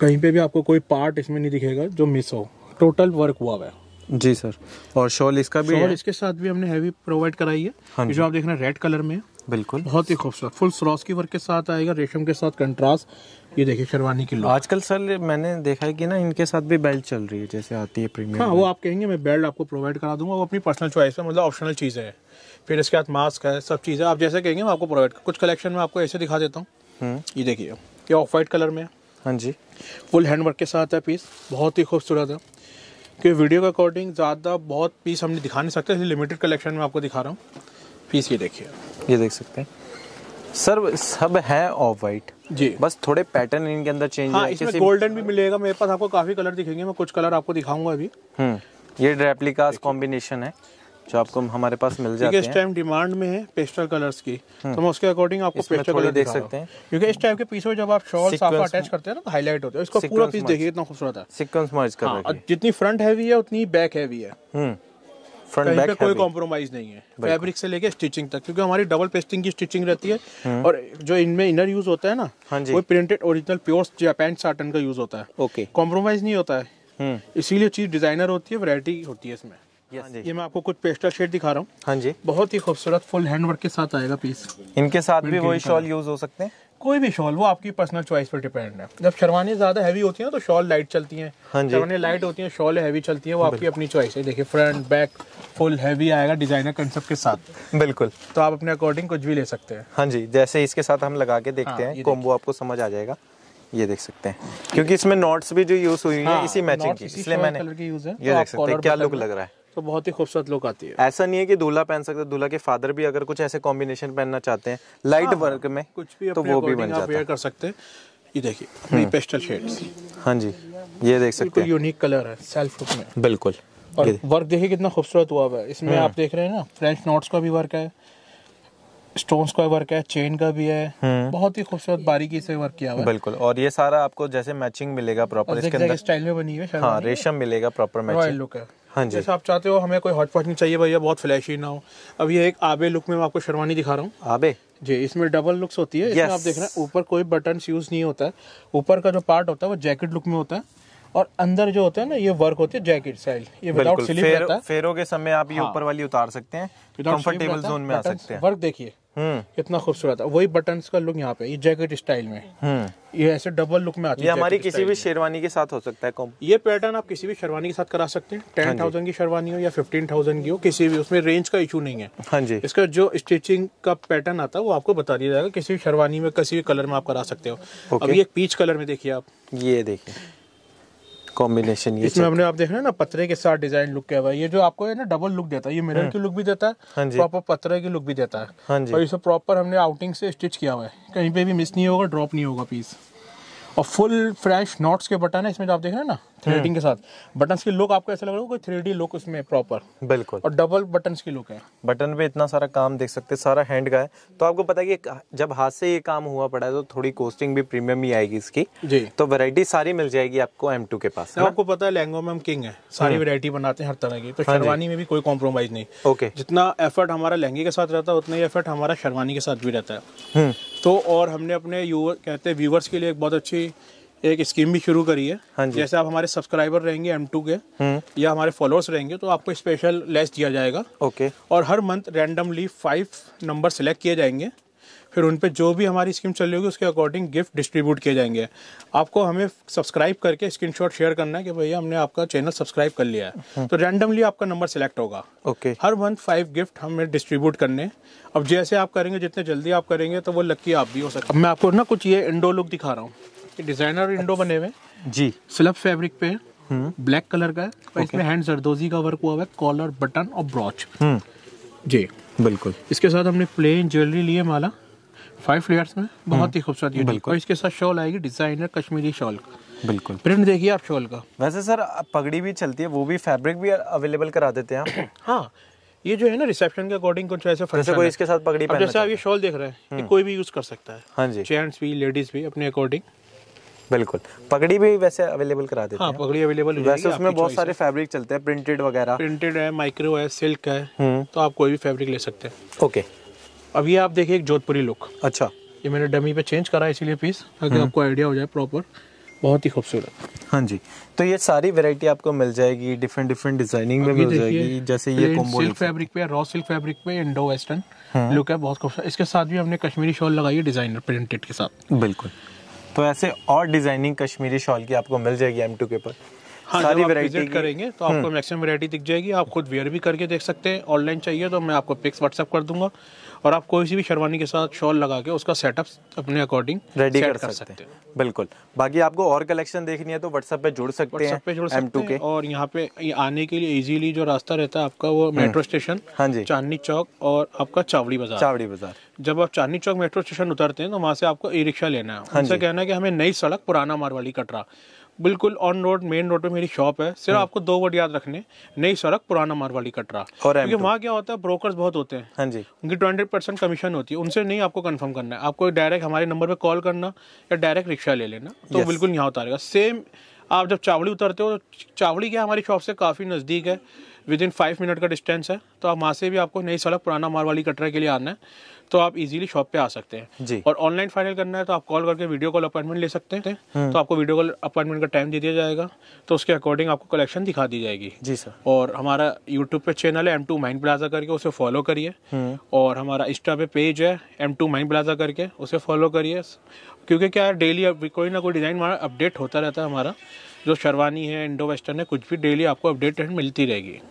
S2: कहीं पे भी आपको कोई पार्ट इसमें नहीं दिखेगा जो मिस हो टोटल वर्क हुआ हुआ है जी सर और शॉल इसका भी शॉल इसके साथ भी हमने हैवी प्रोवाइड कराई है हाँ जो आप देख रहे हैं रेड कलर में बिल्कुल बहुत ही खूबसूरत फुल सरोस की वर्क के साथ आएगा रेशम के साथ कंट्रास्ट ये देखिए शेरवानी की आजकल सर मैंने देखा है कि ना इनके साथ भी बेल्ट चल रही है जैसे आती है प्रीमियम हाँ वो आप कहेंगे मैं बेल्ट आपको प्रोवाइड करा दूंगा वो अपनी पर्सनल चॉइस है मतलब ऑप्शनल चीज़ है फिर इसके साथ मास्क है सब चीज़ें आप जैसे कहेंगे मैं आपको प्रोवाइड कुछ कलेक्शन में आपको ऐसे दिखा देता हूँ हम्म। ये देखिए ये ऑफ वाइट कलर में है हाँ जी फुल हैंड वर्क के साथ है पीस बहुत ही खूबसूरत है क्योंकि वीडियो के अकॉर्डिंग ज़्यादा बहुत पीस हम दिखा नहीं सकते लिमिटेड कलेक्शन में आपको दिखा रहा हूँ पीस ये देखिए
S1: ये देख सकते हैं सर सब है ऑफ वाइट जी बस थोड़े पैटर्न इनके अंदर चेंज हाँ, इसमें गोल्डन
S2: भी मिलेगा मेरे पास आपको काफी कलर दिखेंगे मैं कुछ कलर आपको दिखाऊंगा अभी
S1: हम्म, ये रेप्लिकास कॉम्बिनेशन है जो आपको हमारे पास मिल जाते हैं इस टाइम
S2: डिमांड में है पेस्टल कलर्स की हम्म। तो मैं उसके अकॉर्डिंग आपको पेस्टल कलर देख सकते हैं क्योंकि इस टाइप के पीस में जब आप शॉल साफा अटैच करते हैं ना तो हाईलाइट होता है इसका पूरा पीस देखिए इतना खूबसूरत है सीक्वेंस मर्ज कर हाँ, जितनी फ्रंट हैवी है उतनी बैक हैवी है
S1: हम्म। फ्रंट बैक कोई
S2: कॉम्प्रोमाइज नहीं है फैब्रिक से लेके स्टिचिंग तक क्योंकि हमारी डबल पेस्टिंग की स्टिचिंग रहती है हम्म। और जो इनमें इनर यूज होता है ना हाँ वो printed original pure pant satin का यूज होता है ओके कॉम्प्रोमाइज नहीं होता है हम्म। इसीलिए चीज डिजाइनर होती है वैरायटी होती है इसमें हाँ ये मैं आपको कुछ पेस्टल शेड दिखा रहा हूँ हाँ जी बहुत ही खूबसूरत फुल हैंडवर्क के साथ आएगा पीस इनके साथ भी वही शॉल यूज हो सकते हैं कोई भी शॉल वो आपकी पर्सनल चॉइस पर डिपेंड है जब शरवानी ज्यादा हैवी होती है तो शॉल लाइट चलती है हाँ शरवानी लाइट होती है शॉल हैवी चलती है वो आपकी अपनी चॉइस है देखिए फ्रंट बैक फुल हैवी आएगा डिजाइनर कंसेप्ट के साथ बिल्कुल तो आप अपने अकॉर्डिंग कुछ भी ले सकते हैं
S1: हाँ जी जैसे इसके साथ हम लगा के देखते हाँ, हैं कॉम्बो आपको समझ आ जाएगा ये देख सकते हैं क्योंकि इसमें नॉट्स भी जो यूज हुई है हाँ, इसी मैचिंग की इसलिए मैंने ये
S2: तो देख सकते हैं क्या लुक लग रहा
S1: है तो बहुत ही खूबसूरत लुक आती है ऐसा नहीं है कि दूल्हा पहन सकता दूल्हा के फादर भी अगर कुछ ऐसे कॉम्बिनेशन पहनना चाहते हैं लाइट हाँ, वर्क हाँ, में कुछ भी तो वो भी बन जाता है कर सकते हैं ये देखिए हम्म। पेस्टल शेड्स हाँ जी ये देख सकते हैं
S2: यूनिक कलर है सेल्फ लुक में बिल्कुल और वर्क देखिए कितना खूबसूरत हुआ है इसमें हम्म। आप देख रहे हैं ना फ्रेंच नोट्स का भी वर्क है स्टोन्स का वर्क है चेन का भी है हम्म। बहुत ही खूबसूरत बारीकी से वर्क किया हुआ है बिल्कुल और ये सारा आपको जैसे मैचिंग मिलेगा प्रॉपर इसके अंदर स्टाइल में बनी है हाँ रेशम मिलेगा प्रॉपर मैचिंग लुक है हाँ जी जैसे आप चाहते हो हमें कोई हॉट पॉट नहीं चाहिए भैया बहुत फ्लैशी ना हो अब ये एक आबे लुक में मैं आपको शेरवानी दिखा रहा हूँ आबे जी इसमें डबल लुक्स होती है इसमें आप देख रहे हैं ऊपर कोई बटन यूज नहीं होता है ऊपर का जो पार्ट होता है वो जैकेट लुक में होता है और अंदर जो होता है ना ये वर्क होते है जैकेट स्टाइल ये विदाउट स्लीव फेर, रहता
S1: है फेरों के समय आप ये हाँ। ऊपर वाली उतार सकते हैं कंफर्टेबल जोन में आ सकते हैं वर्क देखिए
S2: हम्म। इतना खूबसूरत है वही बटन का लुक यहाँ पे ये जैकेट स्टाइल में हम्म। ये ऐसे डबल लुक में आती है हमारी किसी भी शेरवानी के साथ हो सकता है ये पैटर्न आप किसी भी शेरवानी के साथ करा सकते हैं टेन हाँ थाउजेंड की शेरवानी हो या फिफ्टीन थाउजेंड की हो किसी भी उसमें रेंज का इशू नहीं है हाँ जी इसका जो स्टिचिंग का पैटर्न आता है वो आपको बता दिया जाएगा किसी भी शेरवानी में किसी भी कलर में आप करा सकते हो अभी एक पीच कलर में देखिए आप ये देखिए
S1: कॉम्बिनेशन ये इसमें हमने
S2: आप देख रहे हैं ना पत्रे के साथ डिजाइन लुक किया हुआ है ये जो आपको है ना डबल लुक देता है ये मिरर हाँ। की लुक भी देता है प्रॉपर हाँ पतरे की लुक भी देता है हाँ जी और इसे प्रॉपर हमने आउटिंग से स्टिच किया हुआ है कहीं पे भी मिस नहीं होगा ड्रॉप नहीं होगा पीस और फुल फ्रेश नॉट्स के बटन है इसमें जो आप देख रहे हैं ना थ्रेडिंग हम्म। के साथ बटन की लुक आपको ऐसा लग रहा है थ्री डी लुक उसमें प्रॉपर बिल्कुल और डबल बटन की लुक है बटन पे इतना सारा काम देख सकते हैं सारा हैंड
S1: का है तो आपको पता है कि जब हाथ से ये काम हुआ पड़ा है तो थोड़ी कॉस्टिंग भी प्रीमियम ही आएगी इसकी जी तो वेरायटी सारी मिल जाएगी आपको एम के पास आपको
S2: पता है लहंगो में हम किंग है सारी वेरायटी हम्म। बनाते हैं हर तरह की तो शेरवानी हाँ में भी कोई कॉम्प्रोमाइज नहीं ओके जितना एफर्ट हमारा लहंगे के साथ रहता है उतना ही एफर्ट हमारा शेरवानी के साथ भी रहता है हम्म। तो और हमने अपने कहते हैं व्यूवर्स के लिए एक बहुत अच्छी एक स्कीम भी शुरू करी है हाँ जी। जैसे आप हमारे सब्सक्राइबर रहेंगे एम टू के हम्म। या हमारे फॉलोअर्स रहेंगे तो आपको स्पेशल लेस दिया जाएगा ओके और हर month randomly five number select किए जाएंगे फिर उन पर जो भी हमारी स्कीम चल रही होगी उसके अकॉर्डिंग गिफ्ट डिस्ट्रीब्यूट किए जाएंगे आपको हमें सब्सक्राइब करके स्क्रीन शेयर करना है कि भैया हमने आपका चैनल सब्सक्राइब कर लिया है हम्म। तो रैंडमली आपका नंबर सेलेक्ट होगा ओके हर मंथ फाइव गिफ्ट हमें डिस्ट्रीब्यूट करने अब जैसे आप करेंगे जितने जल्दी आप करेंगे तो वो लक्की आप भी हो सकते मैं आपको ना कुछ ये इंडो लुक दिखा रहा हूँ डिजाइनर विंडो अच्छा। बने हुए जी स्लब फैब्रिक पे हम्म। ब्लैक कलर का है इसमें हैंड जरदोजी का वर्क हुआ हुआ है कॉलर बटन और ब्रॉच हम्म। जी बिल्कुल इसके साथ हमने प्लेन ज्वेलरी लिए माला फाइव फ्लेयर्स में हम्म। बहुत ही खूबसूरत यूनिक और इसके साथ शॉल आएगी डिजाइनर कश्मीरी शॉल का बिल्कुल प्रिंट देखिए आप शॉल का वैसे सर पगड़ी भी चलती है वो भी फैब्रिक भी अवेलेबल करा देते हैं [COUGHS] हाँ ये जो है ना रिसेप्शन के अकॉर्डिंग कुछ ऐसे फंक्शन कोई इसके साथ पगड़ी जैसे आप ये शॉल देख रहे हैं कोई भी यूज कर सकता है हाँ जी जेंट्स भी लेडीज भी अपने अकॉर्डिंग
S1: बिल्कुल पगड़ी भी वैसे अवेलेबल करा देते हाँ, हैं पगड़ी अवेलेबल वैसे उसमें बहुत सारे
S2: फैब्रिक चलते हैं प्रिंटेड वगैरह प्रिंटेड है माइक्रो है सिल्क है हम्म। तो आप कोई भी फैब्रिक ले सकते हैं ओके अब ये आप देखिए एक जोधपुरी लुक अच्छा ये मैंने डमी पे चेंज करा इसीलिए पीस ताकि हम्म। आपको आइडिया हो जाए प्रॉपर
S1: बहुत ही खूबसूरत हाँ जी तो ये सारी वैरायटी आपको मिल जाएगी डिफरेंट डिफरेंट डिजाइनिंग में मिल जाएगी जैसे ये कोम्बो सिल्क
S2: फैब्रिक पे रॉ सिल्क फैब्रिक पे इंडो वेस्टर्न लुक है बहुत खूबसूरत इसके साथ भी हमने कश्मीरी शॉल लगाई है डिजाइनर प्रिंटेड के साथ
S1: बिल्कुल तो ऐसे और डिज़ाइनिंग कश्मीरी शॉल की आपको मिल जाएगी एम टू के पर
S2: हाँ, सारी वैरायटी करेंगे तो आपको मैक्सिमम वैरायटी दिख जाएगी आप खुद वेयर भी करके देख सकते हैं ऑनलाइन चाहिए तो मैं आपको पिक्स व्हाट्सअप कर दूंगा और आप कोई सी भी शेरवानी के साथ शॉल लगा के उसका सेटअप अपने अकॉर्डिंग रेडी कर, कर सकते हैं बिल्कुल बाकी
S1: आपको और कलेक्शन देखनी है तो व्हाट्सएप पे जुड़ सकते हैं पे जुड़ सकते हैं
S2: और यहाँ पे आने के लिए इजीली जो रास्ता रहता है आपका वो मेट्रो हम्म। स्टेशन हाँ जी चांदनी चौक और आपका चावड़ी बाजार चावड़ी बाजार जब आप चांदनी चौक मेट्रो स्टेशन उतरते हैं तो वहाँ से आपको ई रिक्शा लेना है हाँ उनसे कहना है कि हमें नई सड़क पुराना मारवाड़ी कटरा बिल्कुल ऑन रोड मेन रोड पे मेरी शॉप है सिर्फ हाँ। आपको दो वर्ड याद रखने नई सड़क पुराना मारवाड़ी कटरा क्योंकि वहाँ क्या होता है ब्रोकर्स बहुत होते हैं हाँ जी उनकी ट्वेंटी परसेंट कमीशन होती है उनसे नहीं आपको कंफर्म करना है आपको डायरेक्ट हमारे नंबर पर कॉल करना या डायरेक्ट रिक्शा ले लेना तो बिल्कुल यहाँ उतारेगा सेम आप जब चावड़ी उतरते हो चावड़ी क्या हमारी शॉप से काफ़ी नज़दीक है विद इन फाइव मिनट का डिस्टेंस है तो आप वहाँ से भी आपको नई सड़क पुराना मारवाड़ी कटरा के लिए आना है तो आप इजीली शॉप पे आ सकते हैं जी और ऑनलाइन फाइनल करना है तो आप कॉल करके वीडियो कॉल अपॉइंटमेंट ले सकते हैं हम्म। तो आपको वीडियो कॉल अपॉइंटमेंट का टाइम दे दिया जाएगा तो उसके अकॉर्डिंग आपको कलेक्शन दिखा दी जाएगी जी सर और हमारा यूट्यूब पे चैनल है एम टू माइंड प्लाजा करके उसे फॉलो करिए हम्म। और हमारा इंस्टा पे पेज है एम टू माइंड प्लाजा करके उसे फॉलो करिए क्योंकि क्या डेली कोई ना कोई डिज़ाइन हमारा अपडेट होता रहता है हमारा जो शर्वानी है इंडो वेस्टर्न है कुछ भी डेली आपको अपडेट मिलती रहेगी